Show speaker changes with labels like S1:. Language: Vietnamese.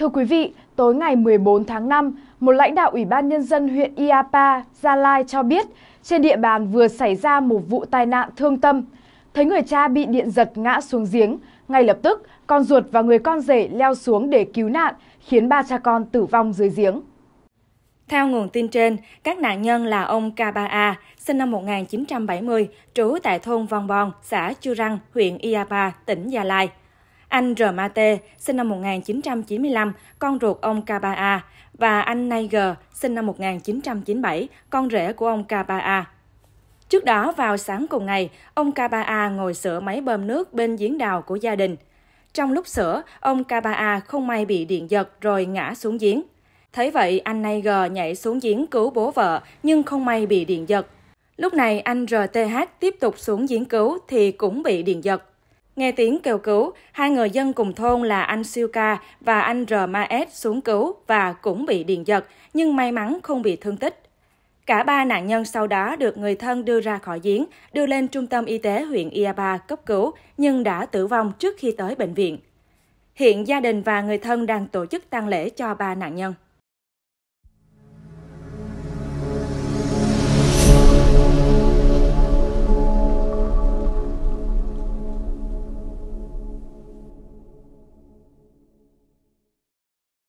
S1: Thưa quý vị, tối ngày 14 tháng 5, một lãnh đạo Ủy ban Nhân dân huyện Iapa, Gia Lai cho biết trên địa bàn vừa xảy ra một vụ tai nạn thương tâm. Thấy người cha bị điện giật ngã xuống giếng, ngay lập tức con ruột và người con rể leo xuống để cứu nạn, khiến ba cha
S2: con tử vong dưới giếng. Theo nguồn tin trên, các nạn nhân là ông K3A, sinh năm 1970, trú tại thôn Vòn Bòn, xã Chu Răng, huyện Iapa, tỉnh Gia Lai. Anh R. Mate, sinh năm 1995, con ruột ông K3A, và anh Niger, sinh năm 1997, con rể của ông K3A. Trước đó, vào sáng cùng ngày, ông K3A ngồi sửa máy bơm nước bên giếng đào của gia đình. Trong lúc sửa, ông K3A không may bị điện giật rồi ngã xuống giếng. Thấy vậy, anh Niger nhảy xuống giếng cứu bố vợ, nhưng không may bị điện giật. Lúc này, anh RTH tiếp tục xuống giếng cứu thì cũng bị điện giật. Nghe tiếng kêu cứu, hai người dân cùng thôn là anh Siêu Ca và anh s xuống cứu và cũng bị điện giật, nhưng may mắn không bị thương tích. Cả ba nạn nhân sau đó được người thân đưa ra khỏi giếng, đưa lên trung tâm y tế huyện Iapa cấp cứu, nhưng đã tử vong trước khi tới bệnh viện. Hiện gia đình và người thân đang tổ chức tang lễ cho ba nạn nhân.